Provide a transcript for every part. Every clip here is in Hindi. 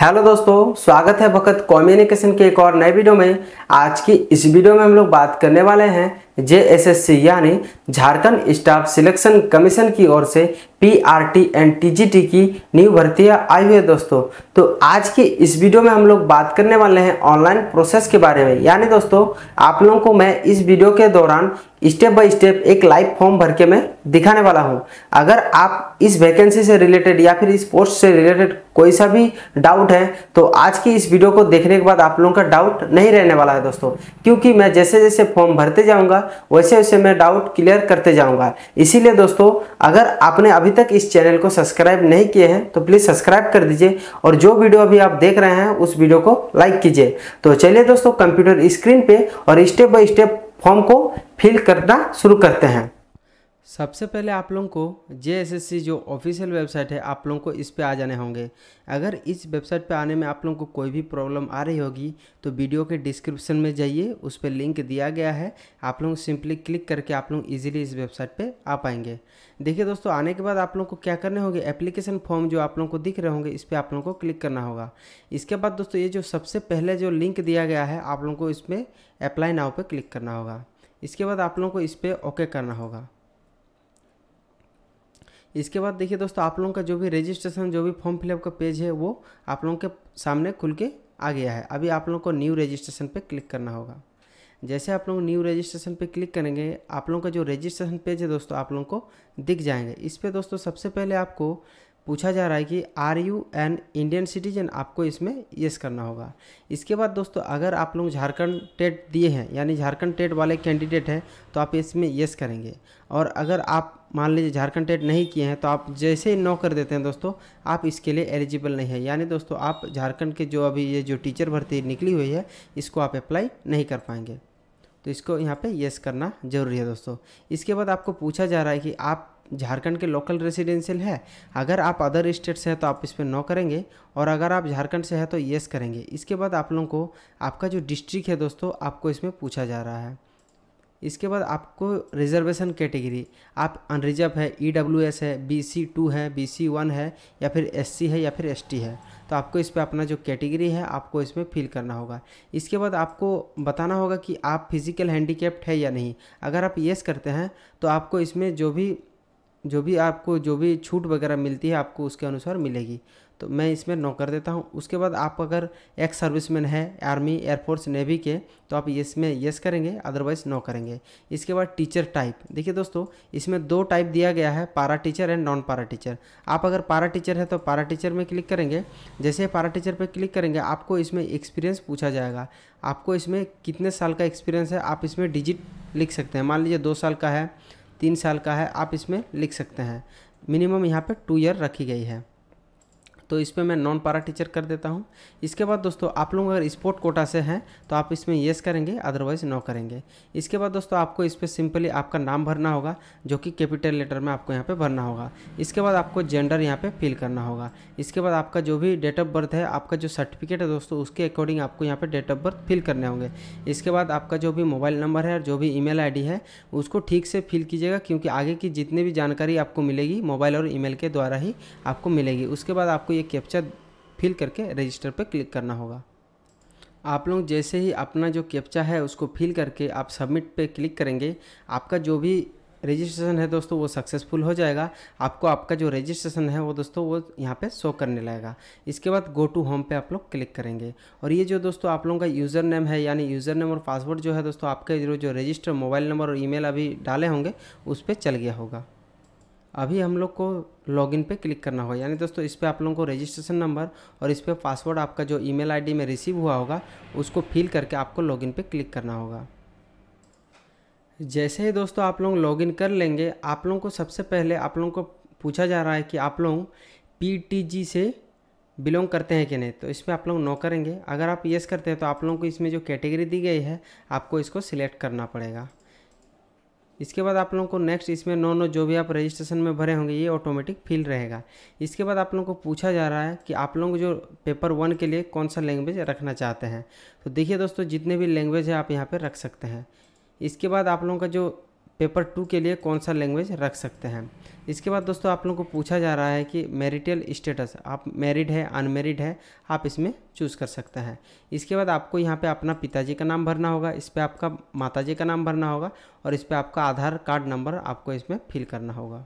हेलो दोस्तों स्वागत है भगत कम्युनिकेशन के एक और नए वीडियो में आज की इस वीडियो में हम लोग बात करने वाले हैं सी यानी झारखंड स्टाफ सिलेक्शन कमीशन की ओर से पीआरटी एंड टीजीटी की न्यू भर्तियाँ आई हुई है दोस्तों तो आज की इस वीडियो में हम लोग बात करने वाले हैं ऑनलाइन प्रोसेस के बारे में यानी दोस्तों आप लोगों को मैं इस वीडियो के दौरान स्टेप बाय स्टेप एक लाइव फॉर्म भर के मैं दिखाने वाला हूँ अगर आप इस वैकेंसी से रिलेटेड या फिर इस पोस्ट से रिलेटेड कोई सा भी डाउट है तो आज की इस वीडियो को देखने के बाद आप लोगों का डाउट नहीं रहने वाला है दोस्तों क्योंकि मैं जैसे जैसे फॉर्म भरते जाऊँगा वैसे वैसे मैं डाउट क्लियर करते जाऊंगा इसीलिए दोस्तों अगर आपने अभी तक इस चैनल को सब्सक्राइब नहीं किए हैं तो प्लीज़ सब्सक्राइब कर दीजिए और जो वीडियो अभी आप देख रहे हैं उस वीडियो को लाइक कीजिए तो चलिए दोस्तों कंप्यूटर स्क्रीन पर और स्टेप बाई स्टेप फॉर्म को फिल करना शुरू करते हैं सबसे पहले आप लोगों को जे जो ऑफिशियल वेबसाइट है आप लोगों को इस पे आ जाने होंगे अगर इस वेबसाइट पे आने में आप लोगों को कोई भी प्रॉब्लम आ रही होगी तो वीडियो के डिस्क्रिप्शन में जाइए उस पर लिंक दिया गया है आप लोग सिंपली क्लिक करके आप लोग इजीली इस वेबसाइट पे आ पाएंगे देखिए दोस्तों आने के बाद आप लोगों को क्या करने होंगे एप्लीकेशन फॉर्म जो आप लोगों को दिख रहे होंगे इस पर आप लोगों को क्लिक करना होगा इसके बाद दोस्तों ये जो सबसे पहले जो लिंक दिया गया है आप लोगों को इसमें अप्लाई नाव पर क्लिक करना होगा इसके बाद आप लोगों को इस पर ओके करना होगा इसके बाद देखिए दोस्तों आप लोगों का जो भी रजिस्ट्रेशन जो भी फॉर्म फिलअप का पेज है वो आप लोगों के सामने खुल के आ गया है अभी आप लोगों को न्यू रजिस्ट्रेशन पे क्लिक करना होगा जैसे आप लोग न्यू रजिस्ट्रेशन पे क्लिक करेंगे आप लोगों का जो रजिस्ट्रेशन पेज है दोस्तों आप लोगों को दिख जाएंगे इस पर दोस्तों सबसे पहले आपको पूछा जा रहा है कि are you an Indian citizen आपको इसमें यस करना होगा इसके बाद दोस्तों अगर आप लोग झारखंड टेट दिए हैं यानी झारखंड टेट वाले कैंडिडेट हैं तो आप इसमें यस करेंगे और अगर आप मान लीजिए झारखंड टेट नहीं किए हैं तो आप जैसे ही नो कर देते हैं दोस्तों आप इसके लिए एलिजिबल नहीं है यानी दोस्तों आप झारखंड के जो अभी ये जो टीचर भर्ती निकली हुई है इसको आप अप्लाई नहीं कर पाएंगे तो इसको यहाँ पे येस करना जरूरी है दोस्तों इसके बाद आपको पूछा जा रहा है कि आप झारखंड के लोकल रेसिडेंशियल है अगर आप अदर स्टेट से हैं तो आप इस पर नो करेंगे और अगर आप झारखंड से हैं तो येस करेंगे इसके बाद आप लोगों को आपका जो डिस्ट्रिक्ट है दोस्तों आपको इसमें पूछा जा रहा है इसके बाद आपको रिजर्वेशन कैटेगरी आप अनरिजर्व है ई डब्ल्यू एस है बी सी टू है बी सी वन है या फिर एस सी है या फिर एस टी है तो आपको इस पर अपना जो कैटेगरी है आपको इसमें फिल करना होगा इसके बाद आपको बताना होगा कि आप फिज़िकल हैंडीकेप्ट है या नहीं अगर आप येस करते हैं तो आपको इसमें जो भी जो भी आपको जो भी छूट वगैरह मिलती है आपको उसके अनुसार मिलेगी तो मैं इसमें नो कर देता हूँ उसके बाद आप अगर एक्स सर्विसमैन है आर्मी एयरफोर्स नेवी के तो आप इसमें यस करेंगे अदरवाइज नो करेंगे इसके बाद टीचर टाइप देखिए दोस्तों इसमें दो टाइप दिया गया है para teacher and non para teacher आप अगर पारा टीचर है तो पारा टीचर में क्लिक करेंगे जैसे पारा टीचर पर क्लिक करेंगे आपको इसमें एक्सपीरियंस पूछा जाएगा आपको इसमें कितने साल का एक्सपीरियंस है आप इसमें डिजिट लिख सकते हैं मान लीजिए दो साल का है तीन साल का है आप इसमें लिख सकते हैं मिनिमम यहाँ पे टू ईयर रखी गई है तो इस पर मैं नॉन पारा टीचर कर देता हूँ इसके बाद दोस्तों आप लोग अगर स्पोर्ट कोटा से हैं तो आप इसमें येस करेंगे अदरवाइज नो करेंगे इसके बाद दोस्तों आपको इस पर सिंपली आपका नाम भरना होगा जो कि कैपिटल लेटर में आपको यहाँ पर भरना होगा इसके बाद आपको जेंडर यहाँ पर फिल करना होगा इसके बाद आपका जो भी डेट ऑफ बर्थ है आपका जो सर्टिफिकेट है दोस्तों उसके अकॉर्डिंग आपको यहाँ पर डेट ऑफ बर्थ फिल करने होंगे इसके बाद आपका जो भी मोबाइल नंबर है और जो भी ईमेल आईडी है उसको ठीक से फिल कीजिएगा क्योंकि आगे की जितनी भी जानकारी आपको मिलेगी मोबाइल और ईमेल के द्वारा ही आपको मिलेगी उसके बाद आपको ये ये कैप्चा फिल करके रजिस्टर पर क्लिक करना होगा आप लोग जैसे ही अपना जो कैप्चा है उसको फिल करके आप सबमिट पे क्लिक करेंगे आपका जो भी रजिस्ट्रेशन है दोस्तों वो सक्सेसफुल हो जाएगा आपको आपका जो रजिस्ट्रेशन है वो दोस्तों वो यहाँ पे शो करने लगेगा इसके बाद गो टू होम पे आप लोग क्लिक करेंगे और ये जो दोस्तों आप लोगों का यूज़र नेम है यानी यूज़र नेम और पासवर्ड जो है दोस्तों आपके जो जो रजिस्टर मोबाइल नंबर और ईमेल अभी डाले होंगे उस पर चल गया होगा अभी हम लोग को लॉगिन पे क्लिक करना होगा यानी दोस्तों इस पर आप लोगों को रजिस्ट्रेशन नंबर और इस पर पासवर्ड आपका जो ईमेल आईडी में रिसीव हुआ होगा उसको फिल करके आपको लॉगिन पे क्लिक करना होगा जैसे ही दोस्तों आप लोग लॉगिन कर लेंगे आप लोगों को सबसे पहले आप लोगों को पूछा जा रहा है कि आप लोग पी से बिलोंग करते हैं कि नहीं तो इसमें आप लोग नो करेंगे अगर आप येस करते हैं तो आप लोगों को इसमें जो कैटेगरी दी गई है आपको इसको सिलेक्ट करना पड़ेगा इसके बाद आप लोगों को नेक्स्ट इसमें नो नो जो भी आप रजिस्ट्रेशन में भरे होंगे ये ऑटोमेटिक फिल रहेगा इसके बाद आप लोगों को पूछा जा रहा है कि आप लोग जो पेपर वन के लिए कौन सा लैंग्वेज रखना चाहते हैं तो देखिए दोस्तों जितने भी लैंग्वेज है आप यहाँ पर रख सकते हैं इसके बाद आप लोगों का जो पेपर टू के लिए कौन सा लैंग्वेज रख सकते हैं इसके बाद दोस्तों आप लोगों को पूछा जा रहा है कि मैरिटल स्टेटस आप मैरिड है अनमेरिड है आप इसमें चूज़ कर सकते हैं इसके बाद आपको यहाँ पे अपना पिताजी का नाम भरना होगा इस पर आपका माताजी का नाम भरना होगा और इस पर आपका आधार कार्ड नंबर आपको इसमें फिल करना होगा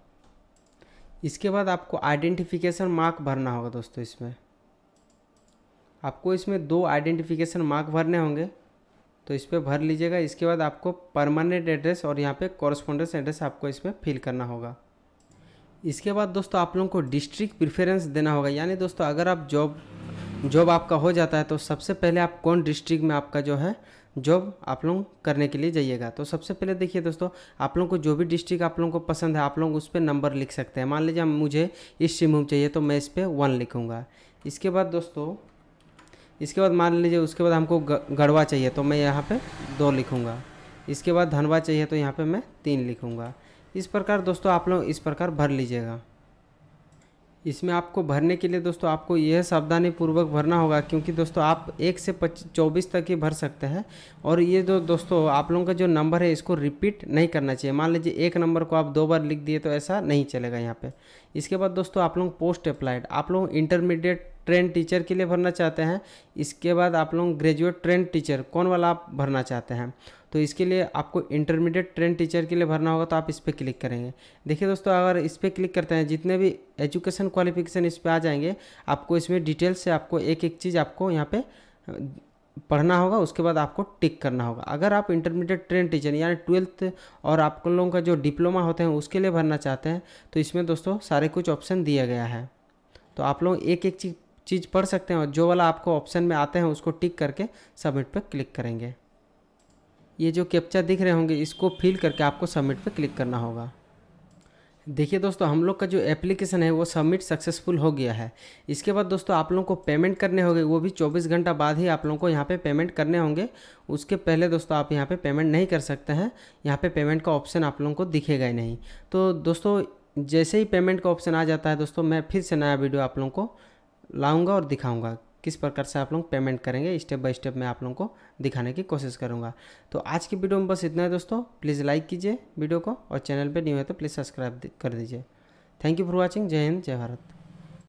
इसके बाद आपको आइडेंटिफिकेशन मार्क भरना होगा दोस्तों इसमें आपको इसमें दो आइडेंटिफिकेशन मार्क भरने होंगे तो इस पर भर लीजिएगा इसके बाद आपको परमानेंट एड्रेस और यहाँ पे कॉरस्पॉन्डेंस एड्रेस आपको इसमें फिल करना होगा इसके बाद दोस्तों आप लोगों को डिस्ट्रिक्ट प्रिफरेंस देना होगा यानी दोस्तों अगर आप जॉब जॉब आपका हो जाता है तो सबसे पहले आप कौन डिस्ट्रिक्ट में आपका जो है जॉब आप लोग करने के लिए जाइएगा तो सबसे पहले देखिए दोस्तों आप लोगों को जो भी डिस्ट्रिक्ट आप लोगों को पसंद है आप लोग उस पर नंबर लिख सकते हैं मान लीजिए मुझे इस सिमूम चाहिए तो मैं इस पर वन लिखूँगा इसके बाद दोस्तों इसके बाद मान लीजिए उसके बाद हमको गढ़वा चाहिए तो मैं यहाँ पे दो लिखूँगा इसके बाद धनवा चाहिए तो यहाँ पे मैं तीन लिखूँगा इस प्रकार दोस्तों आप लोग इस प्रकार भर लीजिएगा इसमें आपको भरने के लिए दोस्तों आपको यह सावधानी पूर्वक भरना होगा क्योंकि दोस्तों आप एक से चौबीस तक ही भर सकते हैं और ये जो दो, दोस्तों आप लोगों का जो नंबर है इसको रिपीट नहीं करना चाहिए मान लीजिए एक नंबर को आप दो बार लिख दिए तो ऐसा नहीं चलेगा यहाँ पे इसके बाद दोस्तों आप लोग पोस्ट अप्लाइड आप लोग इंटरमीडिएट ट्रेंड टीचर के लिए भरना चाहते हैं इसके बाद आप लोग ग्रेजुएट ट्रेंड टीचर कौन वाला आप भरना चाहते हैं तो इसके लिए आपको इंटरमीडिएट ट्रेंड टीचर के लिए भरना होगा तो आप इस पर क्लिक करेंगे देखिए दोस्तों अगर इस पर क्लिक करते हैं जितने भी एजुकेशन क्वालिफिकेशन इस पर आ जाएंगे आपको इसमें डिटेल से आपको एक एक चीज़ आपको यहाँ पे पढ़ना होगा उसके बाद आपको टिक करना होगा अगर आप इंटरमीडिएट ट्रेन टीचर यानी ट्वेल्थ और आप लोगों का जो डिप्लोमा होते हैं उसके लिए भरना चाहते हैं तो इसमें दोस्तों सारे कुछ ऑप्शन दिया गया है तो आप लोग एक एक चीज़ चीज़ पढ़ सकते हैं और जो वाला आपको ऑप्शन में आते हैं उसको टिक करके सबमिट पर क्लिक करेंगे ये जो कैप्चा दिख रहे होंगे इसको फिल करके आपको सबमिट पर क्लिक करना होगा देखिए दोस्तों हम लोग का जो एप्लीकेशन है वो सबमिट सक्सेसफुल हो गया है इसके बाद दोस्तों आप लोगों को पेमेंट करने होंगे वो भी 24 घंटा बाद ही आप लोगों को यहाँ पे पेमेंट करने होंगे उसके पहले दोस्तों आप यहाँ पे पेमेंट नहीं कर सकते हैं यहाँ पे पेमेंट का ऑप्शन आप लोगों को दिखेगा ही नहीं तो दोस्तों जैसे ही पेमेंट का ऑप्शन आ जाता है दोस्तों मैं फिर से नया वीडियो आप लोगों को लाऊंगा और दिखाऊंगा किस प्रकार से आप लोग पेमेंट करेंगे स्टेप बाय स्टेप मैं आप लोगों को दिखाने की कोशिश करूंगा तो आज की वीडियो में बस इतना है दोस्तों प्लीज़ लाइक कीजिए वीडियो को और चैनल पर न्यू है तो प्लीज़ सब्सक्राइब कर दीजिए थैंक यू फॉर वॉचिंग जय हिंद जय भारत